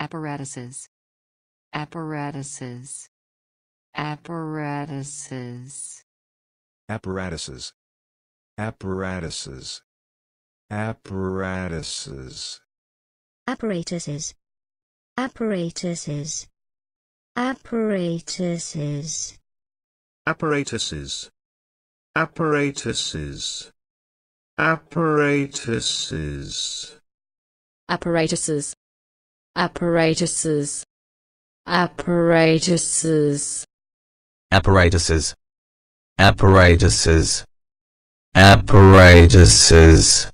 apparatuses apparatuses apparatuses apparatuses apparatuses apparatuses apparatuses apparatuses apparatuses apparatuses apparatuses apparatuses apparatuses apparatuses apparatuses apparatuses apparatuses apparatuses